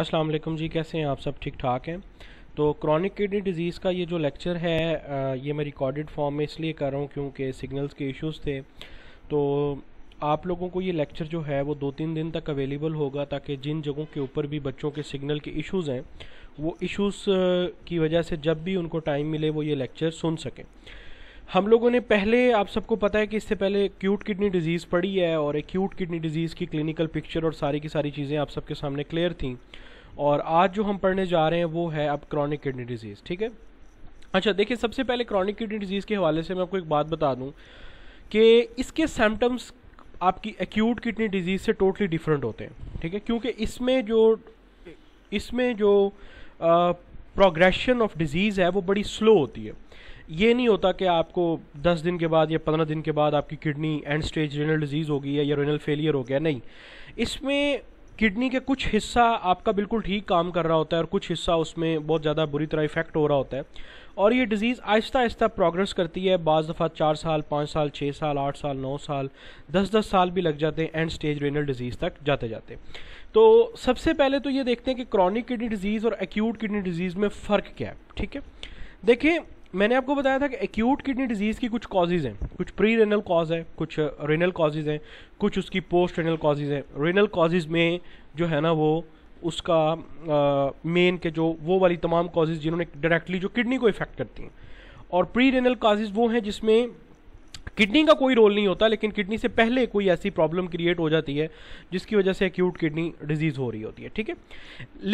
अस्सलाम वालेकुम जी कैसे हैं आप सब ठीक ठाक हैं तो क्रॉनिक किडनी डिज़ीज़ का ये जो लेक्चर है ये मैं रिकॉर्डेड फॉर्म में इसलिए कर रहा हूँ क्योंकि सिग्नल्स के इश्यूज थे तो आप लोगों को ये लेक्चर जो है वो दो तीन दिन तक अवेलेबल होगा ताकि जिन जगहों के ऊपर भी बच्चों के सिग्नल के इश्यूज़ हैं वो इश्यूज़ की वजह से जब भी उनको टाइम मिले वो ये लेक्चर सुन सकें हम लोगों ने पहले आप सबको पता है कि इससे पहले क्यूट किडनी डिजीज़ पड़ी है और एक्यूट किडनी डिजीज़ की क्लिनिकल पिक्चर और सारी की सारी चीज़ें आप सबके सामने क्लियर थी और आज जो हम पढ़ने जा रहे हैं वो है अब क्रॉनिक किडनी डिजीज़ ठीक है अच्छा देखिए सबसे पहले क्रॉनिक किडनी डिजीज़ के हवाले से मैं आपको एक बात बता दूँ कि इसके सिम्टम्स आपकी एक्यूट किडनी डिजीज़ से टोटली डिफरेंट होते हैं ठीक है क्योंकि इसमें जो इसमें जो प्रोग्रेशन ऑफ डिजीज़ है वो बड़ी स्लो होती है ये नहीं होता कि आपको दस दिन के बाद या पंद्रह दिन के बाद आपकी kidney end stage renal disease हो गई है या रेनल फेलियर हो गया नहीं इसमें किडनी के कुछ हिस्सा आपका बिल्कुल ठीक काम कर रहा होता है और कुछ हिस्सा उसमें बहुत ज़्यादा बुरी तरह इफेक्ट हो रहा होता है और ये डिज़ीज़ आहिस्ता आहिस्ता प्रोग्रेस करती है बज़ दफ़ा चार साल पाँच साल छः साल आठ साल नौ साल दस दस साल भी लग जाते हैं एंड स्टेज रेनल डिजीज़ तक जाते जाते तो सबसे पहले तो ये देखते हैं कि क्रॉनिक किडनी डिजीज़ और एक्यूट किडनी डिजीज़ में फ़र्क क्या है ठीक है देखें मैंने आपको बताया था कि एक्यूट किडनी डिजीज़ की कुछ कॉजेज़ हैं कुछ प्री रेनल कॉज है कुछ रेनल uh, कॉजेज़ हैं कुछ उसकी पोस्ट रेनल कॉजेज़ हैं रेनल कॉजेज़ में जो है ना वो उसका मेन uh, के जो वो वाली तमाम कॉजेज़ जिन्होंने डायरेक्टली जो किडनी को इफ़ेक्ट करती हैं और प्री रेनल काजेज वो हैं जिसमें किडनी का कोई रोल नहीं होता लेकिन किडनी से पहले कोई ऐसी प्रॉब्लम क्रिएट हो जाती है जिसकी वजह से एक्यूट किडनी डिजीज़ हो रही होती है ठीक है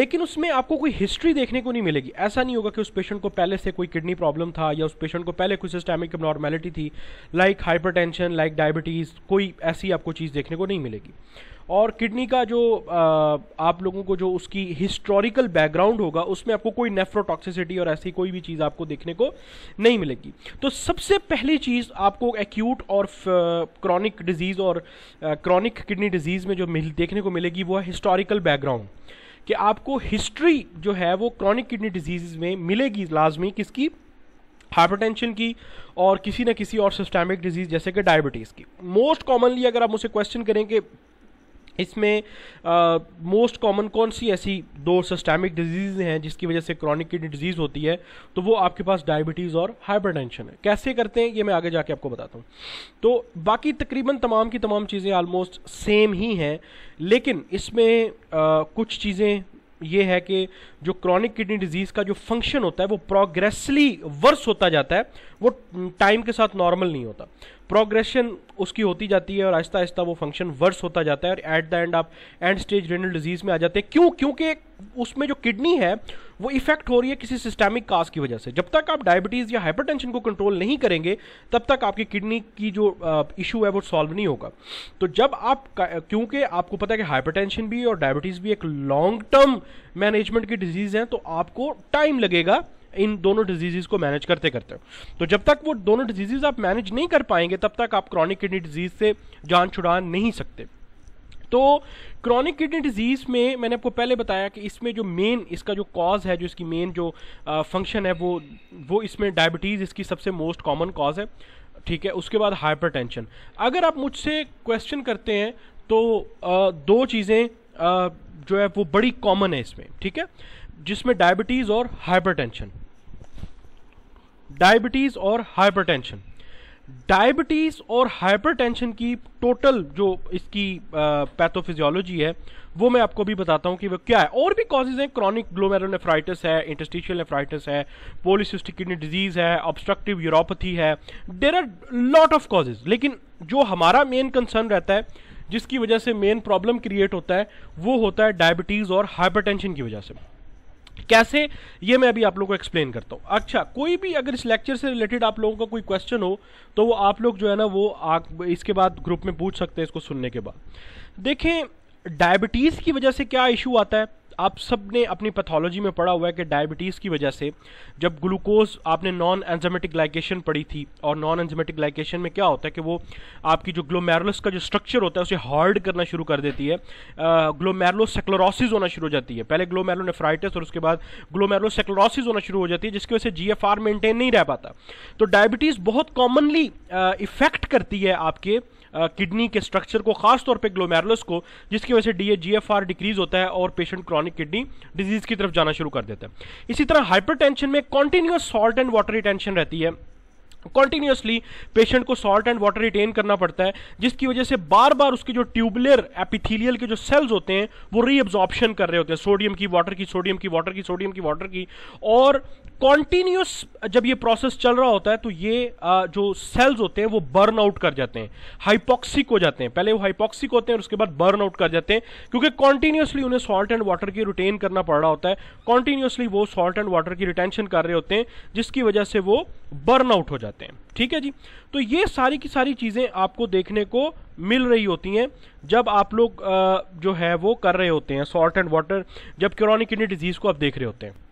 लेकिन उसमें आपको कोई हिस्ट्री देखने को नहीं मिलेगी ऐसा नहीं होगा कि उस पेशेंट को पहले से कोई किडनी प्रॉब्लम था या उस पेशेंट को पहले कोई सिस्टेमिक नॉर्मेलिटी थी लाइक हाइपरटेंशन लाइक डायबिटीज़ कोई ऐसी आपको चीज़ देखने को नहीं मिलेगी और किडनी का जो आप लोगों को जो उसकी हिस्टोरिकल बैकग्राउंड होगा उसमें आपको कोई नेफ्रोटॉक्सिसिटी और ऐसी कोई भी चीज़ आपको देखने को नहीं मिलेगी तो सबसे पहली चीज़ आपको एक्यूट और क्रॉनिक डिजीज़ और क्रॉनिक किडनी डिजीज़ में जो मिल देखने को मिलेगी वो है हिस्टोरिकल बैकग्राउंड कि आपको हिस्ट्री जो है वो क्रॉनिक किडनी डिजीज़ में मिलेगी लाजमी किसकी हाइपरटेंशन की और किसी ना किसी और सिस्टमिक डिजीज़ जैसे कि डायबिटीज़ की मोस्ट कॉमनली अगर आप मुझसे क्वेश्चन करें कि इसमें मोस्ट कॉमन कौन सी ऐसी दो सिस्टेमिक डिजीज़ हैं जिसकी वजह से क्रॉनिक किडनी डिजीज़ होती है तो वो आपके पास डायबिटीज़ और हाइपरटेंशन है कैसे करते हैं ये मैं आगे जाके आपको बताता हूँ तो बाकी तकरीबन तमाम की तमाम चीज़ें ऑलमोस्ट सेम ही हैं लेकिन इसमें आ, कुछ चीज़ें ये है कि जो क्रॉनिक किडनी डिजीज़ का जो फंक्शन होता है वो प्रोग्रेसली वर्स होता जाता है वो टाइम के साथ नॉर्मल नहीं होता प्रोग्रेशन उसकी होती जाती है और आहिस्ता आहिस्ता वो फंक्शन वर्स होता जाता है और एट द एंड आप एंड स्टेज रेनल डिजीज में आ जाते हैं क्यों क्योंकि उसमें जो किडनी है वो इफेक्ट हो रही है किसी सिस्टेमिक काज की वजह से जब तक आप डायबिटीज़ या हाइपरटेंशन को कंट्रोल नहीं करेंगे तब तक आपकी किडनी की जो इशू है वो सॉल्व नहीं होगा तो जब आप क्योंकि आपको पता है कि हाइपरटेंशन भी और डायबिटीज़ भी एक लॉन्ग टर्म मैनेजमेंट की डिजीज़ है तो आपको टाइम लगेगा इन दोनों डिजीजेज को मैनेज करते करते तो जब तक वो दोनों डिजीज़ आप मैनेज नहीं कर पाएंगे तब तक आप क्रॉनिक किडनी डिजीज़ से जान छुड़ा नहीं सकते तो क्रॉनिक किडनी डिजीज़ में मैंने आपको पहले बताया कि इसमें जो मेन इसका जो कॉज है जो इसकी मेन जो फंक्शन है वो वो इसमें डायबिटीज़ इसकी सबसे मोस्ट कॉमन कॉज है ठीक है उसके बाद हाइपरटेंशन अगर आप मुझसे क्वेश्चन करते हैं तो आ, दो चीज़ें जो है वो बड़ी कॉमन है इसमें ठीक है जिसमें डायबिटीज़ और हाइपरटेंशन डायबिटीज़ और हाइपरटेंशन डायबिटीज़ और हाइपरटेंशन की टोटल जो इसकी पैथोफिजियोलॉजी है वो मैं आपको भी बताता हूँ कि वो क्या है और भी कॉजेज हैं क्रॉनिक ग्लोमेरोनेफ्राइटिस है इंटस्टिशियल नेफ्राइटिस है पोलिसिस्टिक किडनी डिजीज़ है ऑब्स्ट्रक्टिव यूरोपथी है there are lot of causes लेकिन जो हमारा मेन कंसर्न रहता है जिसकी वजह से मेन प्रॉब्लम क्रिएट होता है वो होता है डायबिटीज़ और हाइपरटेंशन की वजह से कैसे ये मैं अभी आप लोग को एक्सप्लेन करता हूँ अच्छा कोई भी अगर इस लेक्चर से रिलेटेड आप लोगों का कोई क्वेश्चन हो तो वो आप लोग जो है ना वो आ, इसके बाद ग्रुप में पूछ सकते हैं इसको सुनने के बाद देखें डायबिटीज़ की वजह से क्या इशू आता है आप सब ने अपनी पैथोलॉजी में पढ़ा हुआ है कि डायबिटीज़ की वजह से जब ग्लूकोज आपने नॉन एंजामेटिक ग्लाइकेशन पढ़ी थी और नॉन एंजामेटिक ग्लाइकेशन में क्या होता है कि वो आपकी जो ग्लोमेरुलस का जो स्ट्रक्चर होता है उसे हार्ड करना शुरू कर देती है ग्लोमेरुलोसेक्लोरोसिस होना शुरू हो जाती है पहले ग्लोमेरुलोनेफ्राइटिस और उसके बाद ग्लोमेरुलोसेक्लोरोसिस होना शुरू हो जाती है जिसकी वजह से जी मेंटेन नहीं रह पाता तो डायबिटीज़ बहुत कॉमनली इफेक्ट करती है आपके किडनी के स्ट्रक्चर को खासतौर पर ग्लोमेरुलस को जिसकी वजह से डी डिक्रीज होता है और पेशेंट क्रॉनिक किडनी डिजीज की तरफ जाना शुरू कर देता है इसी तरह हाइपरटेंशन में continuous salt and water retention रहती है कॉन्टिन्यूसली पेशेंट को सॉल्ट एंड वाटर रिटेन करना पड़ता है जिसकी वजह से बार बार उसके जो ट्यूबुलर एपिथीलियल के जो सेल्स होते हैं वो रीअब्जॉर्प्शन कर रहे होते हैं सोडियम की वाटर की सोडियम की वाटर की सोडियम की वाटर की और कॉन्टिन्यूस जब ये प्रोसेस चल रहा होता है तो ये आ, जो सेल्स होते हैं वो बर्न आउट कर जाते हैं हाइपॉक्सिक हो जाते हैं पहले वो हाइपॉक्सिक होते हैं और उसके बाद बर्न आउट कर जाते हैं क्योंकि कॉन्टिन्यूसली उन्हें सॉल्ट एंड वाटर की रिटेन करना पड़ रहा होता है कॉन्टिन्यूसली वो सॉल्ट एंड वाटर की रिटेंशन कर रहे होते हैं जिसकी वजह से वो बर्न आउट हो जाते हैं ठीक है जी तो ये सारी की सारी चीज़ें आपको देखने को मिल रही होती हैं जब आप लोग जो है वो कर रहे होते हैं सॉल्ट एंड वाटर जब क्रोनिक किडनी डिजीज़ को आप देख रहे होते हैं